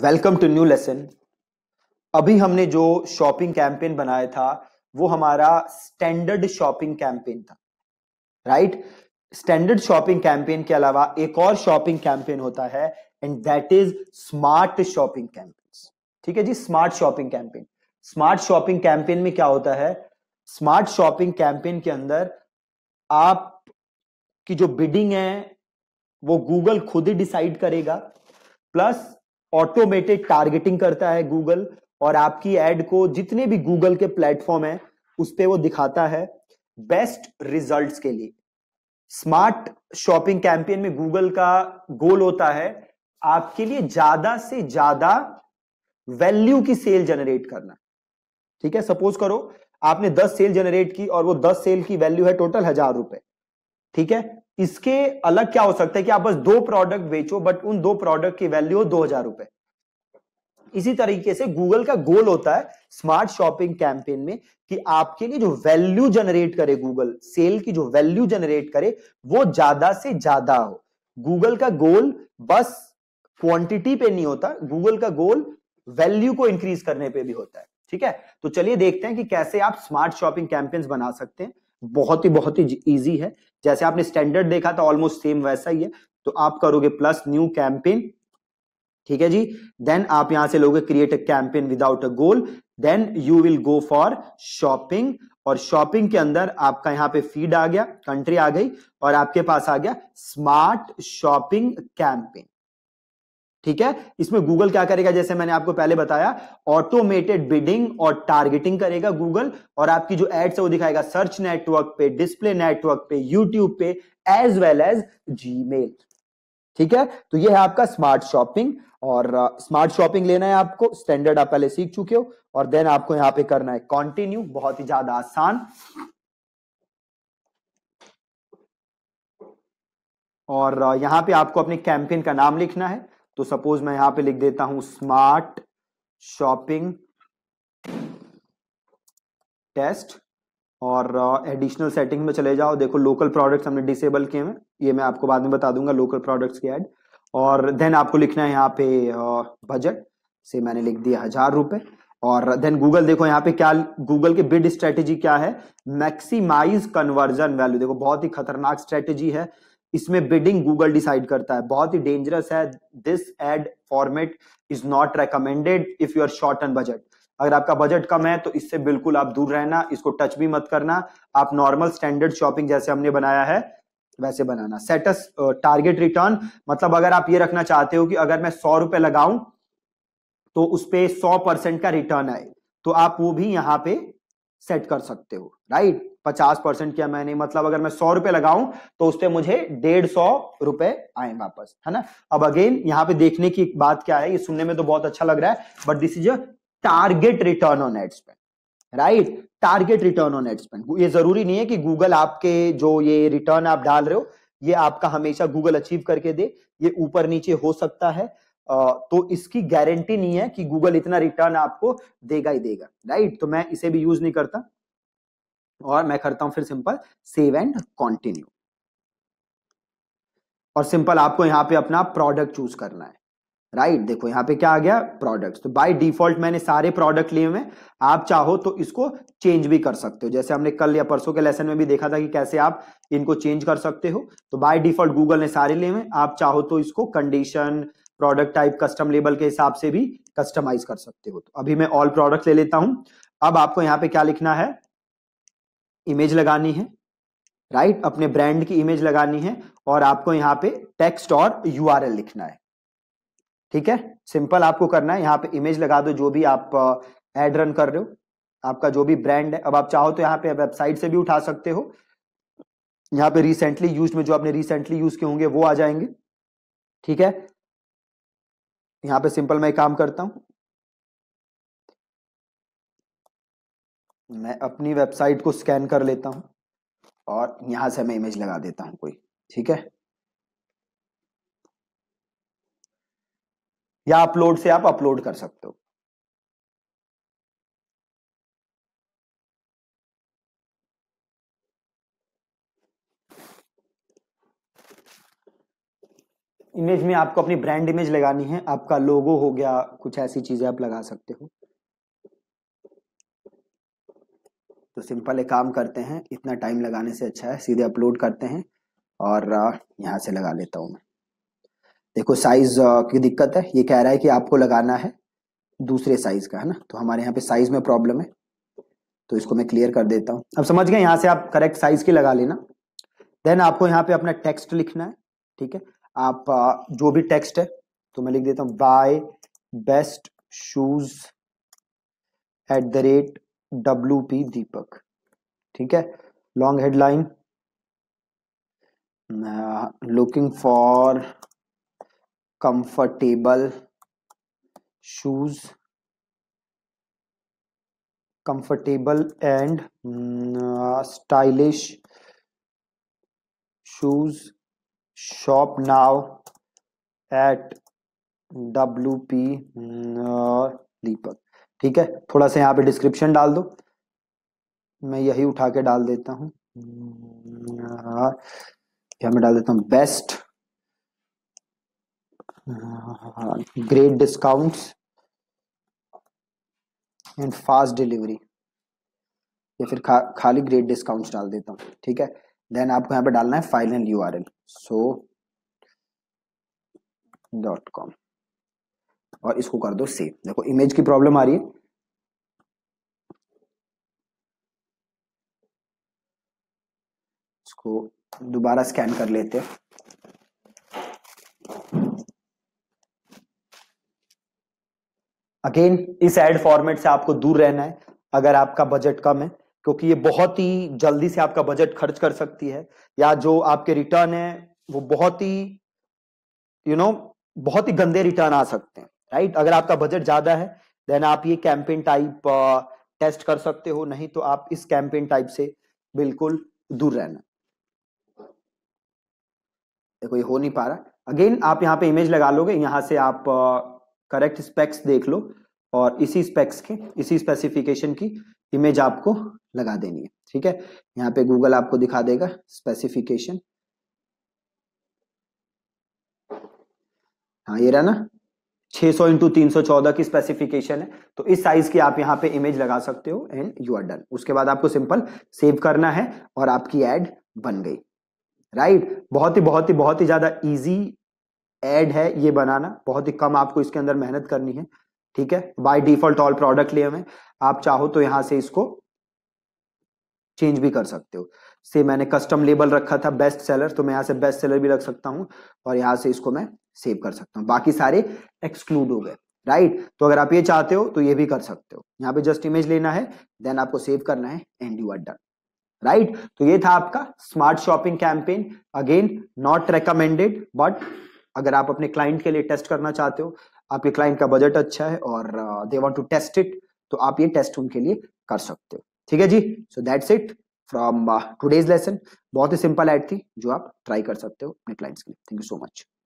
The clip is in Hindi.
वेलकम टू न्यू लेसन अभी हमने जो शॉपिंग कैंपेन बनाया था वो हमारा स्टैंडर्ड शॉपिंग कैंपेन था राइट स्टैंडर्ड शॉपिंग कैंपेन के अलावा एक और शॉपिंग कैंपेन होता है and that is smart shopping campaign ठीक है जी smart shopping campaign smart shopping campaign में क्या होता है स्मार्ट शॉपिंग कैंपेन के अंदर आप की जो बिडिंग है वो गूगल खुद ही डिसाइड करेगा प्लस ऑटोमेटेड टारगेटिंग करता है गूगल और आपकी एड को जितने भी गूगल के प्लेटफॉर्म है उस पर वो दिखाता है बेस्ट रिजल्ट्स के लिए स्मार्ट शॉपिंग कैंपेन में गूगल का गोल होता है आपके लिए ज्यादा से ज्यादा वैल्यू की सेल जनरेट करना ठीक है सपोज करो आपने 10 सेल जनरेट की और वो 10 सेल की वैल्यू है टोटल हजार रुपए ठीक है इसके अलग क्या हो सकता है कि आप बस दो प्रोडक्ट बेचो बट उन दो प्रोडक्ट की वैल्यू हो दो हजार रुपए इसी तरीके से गूगल का गोल होता है स्मार्ट शॉपिंग कैंपेन में कि आपके लिए जो वैल्यू जनरेट करे गूगल सेल की जो वैल्यू जनरेट करे वो ज्यादा से ज्यादा हो गूगल का गोल बस क्वांटिटी पे नहीं होता गूगल का गोल वैल्यू को इंक्रीज करने पे भी होता है ठीक है तो चलिए देखते हैं कि कैसे आप स्मार्ट शॉपिंग कैंपेन्स बना सकते हैं बहुत ही बहुत ही ईजी है जैसे आपने स्टैंडर्ड देखा था ऑलमोस्ट सेम वैसा ही है तो आप करोगे प्लस न्यू कैंपेन ठीक है जी देन आप यहां से लोगे create a campaign without a goal then you will go for shopping और शॉपिंग के अंदर आपका यहां पे फीड आ गया कंट्री आ गई और आपके पास आ गया स्मार्ट शॉपिंग कैंपेन ठीक है इसमें गूगल क्या करेगा जैसे मैंने आपको पहले बताया ऑटोमेटेड बिडिंग और टारगेटिंग करेगा गूगल और आपकी जो एड्स है वो दिखाएगा सर्च नेटवर्क पे डिस्प्ले नेटवर्क पे यूट्यूब पे एज वेल एज जी ठीक है तो ये है आपका स्मार्ट शॉपिंग और स्मार्ट uh, शॉपिंग लेना है आपको स्टैंडर्ड आप पहले सीख चुके हो और देन आपको यहां पे करना है कंटिन्यू बहुत ही ज्यादा आसान और uh, यहां पे आपको अपने कैंपेन का नाम लिखना है तो सपोज मैं यहां पे लिख देता हूं स्मार्ट शॉपिंग टेस्ट और एडिशनल uh, सेटिंग में चले जाओ देखो लोकल प्रोडक्ट्स हमने डिसेबल किए हैं ये मैं आपको बाद में बता दूंगा लोकल प्रोडक्ट्स की ऐड और देन आपको लिखना है यहाँ पे बजट uh, से मैंने लिख दिया हजार रुपए और देन गूगल देखो यहाँ पे क्या गूगल के बिड स्ट्रेटेजी क्या है मैक्सिमाइज कन्वर्जन वैल्यू देखो बहुत ही खतरनाक स्ट्रेटेजी है इसमें बिडिंग गूगल डिसाइड करता है बहुत ही डेंजरस है this ad format is not recommended if you are short and budget अगर आपका बजट कम है तो इससे बिल्कुल आप दूर रहना इसको टच भी मत करना आप नॉर्मल स्टैंडर्ड शॉपिंग जैसे हमने बनाया है वैसे बनाना सेटस टारगेट रिटर्न मतलब अगर आप ये रखना चाहते हो कि अगर मैं सौ रुपए लगाऊं तो उस पर सौ परसेंट का रिटर्न आए तो आप वो भी यहाँ पे सेट कर सकते हो राइट पचास परसेंट किया मैंने मतलब अगर मैं सौ रुपए लगाऊं तो उससे मुझे डेढ़ सौ रुपए आए वापस है ना अब अगेन यहाँ पे देखने की बात क्या है ये सुनने में तो बहुत अच्छा लग रहा है but this is a target return on ad spend right target return on ad spend ये जरूरी नहीं है कि गूगल आपके जो ये रिटर्न आप डाल रहे हो ये आपका हमेशा गूगल अचीव करके दे ये ऊपर नीचे हो सकता है तो इसकी गारंटी नहीं है कि गूगल इतना रिटर्न आपको देगा ही देगा राइट तो मैं इसे भी यूज नहीं करता और मैं करता हूं फिर सिंपल सेव एंड कंटिन्यू और सिंपल आपको यहाँ पे अपना प्रोडक्ट चूज करना है राइट right, देखो यहाँ पे क्या आ गया प्रोडक्ट तो बाय डिफॉल्ट मैंने सारे प्रोडक्ट लिए हुए आप चाहो तो इसको चेंज भी कर सकते हो जैसे हमने कल या परसों के लेसन में भी देखा था कि कैसे आप इनको चेंज कर सकते हो तो बाय डिफॉल्ट गूगल ने सारे लिए हुए आप चाहो तो इसको condition product type custom label के हिसाब से भी कस्टमाइज कर सकते हो तो अभी मैं ऑल प्रोडक्ट ले लेता हूं अब आपको यहाँ पे क्या लिखना है इमेज लगानी है राइट right? अपने ब्रांड की इमेज लगानी है और आपको यहाँ पे टेक्स्ट और यूआरएल लिखना है ठीक है सिंपल आपको करना है यहाँ पे इमेज लगा दो जो भी आप एड uh, रन कर रहे हो आपका जो भी ब्रांड है अब आप चाहो तो यहाँ पे वेबसाइट से भी उठा सकते हो यहाँ पे रिसेंटली यूज में जो आपने रिसेंटली यूज के होंगे वो आ जाएंगे ठीक है यहां पे सिंपल मैं काम करता हूं मैं अपनी वेबसाइट को स्कैन कर लेता हूं और यहां से मैं इमेज लगा देता हूं कोई ठीक है या अपलोड से आप अपलोड कर सकते हो इमेज में आपको अपनी ब्रांड इमेज लगानी है आपका लोगो हो गया कुछ ऐसी चीजें आप लगा सकते हो तो सिंपल एक काम करते हैं इतना टाइम लगाने से अच्छा है सीधे अपलोड करते हैं और यहाँ से लगा लेता हूँ मैं देखो साइज की दिक्कत है ये कह रहा है कि आपको लगाना है दूसरे साइज का है ना तो हमारे यहाँ पे साइज में प्रॉब्लम है तो इसको मैं क्लियर कर देता हूँ अब समझ गए यहाँ से आप करेक्ट साइज की लगा लेना देन आपको यहाँ पे अपना टेक्स्ट लिखना है ठीक है आप जो भी टेक्स्ट है तो मैं लिख देता हूं buy best shoes at the rate W P Deepak ठीक है long headline looking for comfortable shoes comfortable and stylish shoes shop now at W P Deepak ठीक है थोड़ा सा यहाँ पे डिस्क्रिप्शन डाल दो मैं यही उठा के डाल देता हूँ mm, uh, यहाँ मैं डाल देता हूँ best great discounts and fast delivery या फिर खा, खाली ग्रेट डिस्काउंट्स डाल देता हूँ ठीक है देन आपको यहाँ पे डालना है final U R L so dot com और इसको कर दो सेव देखो इमेज की प्रॉब्लम आ रही है इसको दोबारा स्कैन कर लेते हैं अगेन इस एड फॉर्मेट से आपको दूर रहना है अगर आपका बजट कम है क्योंकि ये बहुत ही जल्दी से आपका बजट खर्च कर सकती है या जो आपके रिटर्न है वो बहुत ही यू नो बहुत ही गंदे रिटर्न आ सकते हैं राइट अगर आपका बजट ज्यादा है देन आप ये कैंपेन टाइप टेस्ट कर सकते हो नहीं तो आप इस कैंपेन टाइप से बिल्कुल दूर रहना देखो ये हो नहीं पा रहा अगेन आप यहाँ पे इमेज लगा लोगे यहां से आप करेक्ट स्पेक्स देख लो और इसी स्पेक्स के इसी स्पेसिफिकेशन की इमेज आपको लगा देनी है ठीक है यहाँ पे गूगल आपको दिखा देगा स्पेसिफिकेशन हाँ ये रहा ना 600 सौ इंटू तीन की स्पेसिफिकेशन है तो इस साइज की आप यहाँ पे इमेज लगा सकते हो एंड यू आर डन उसके बाद आपको सिंपल सेव करना है और आपकी एड बन गई राइट right? बहुत ही बहुत ही बहुत ही ज्यादा इजी एड है ये बनाना बहुत ही कम आपको इसके अंदर मेहनत करनी है ठीक है बाय डिफॉल्ट ऑल प्रोडक्ट लिए हमें आप चाहो तो यहां से इसको चेंज भी कर सकते हो से मैंने कस्टम लेबल रखा था बेस्ट सेलर तो मैं यहां से बेस्ट सेलर भी रख सकता हूं और यहां से इसको मैं सेव कर सकता हूं बाकी सारे एक्सक्लूड हो गए राइट तो अगर आप ये चाहते हो तो ये भी कर सकते हो यहाँ पे जस्ट इमेज लेना है देन आपको सेव करना है and you are done right तो ये था आपका smart shopping campaign again not recommended but अगर आप अपने क्लाइंट के लिए टेस्ट करना चाहते हो आपके क्लाइंट का बजट अच्छा है और they want to test it तो आप ये टेस्ट उनके लिए कर सकते हो ठीक है जी so that's it from today's lesson बहुत ही सिंपल ऐड थी जो आप ट्राई कर सकते हो अपने क्लाइंट्स के लिए थैंक यू सो मच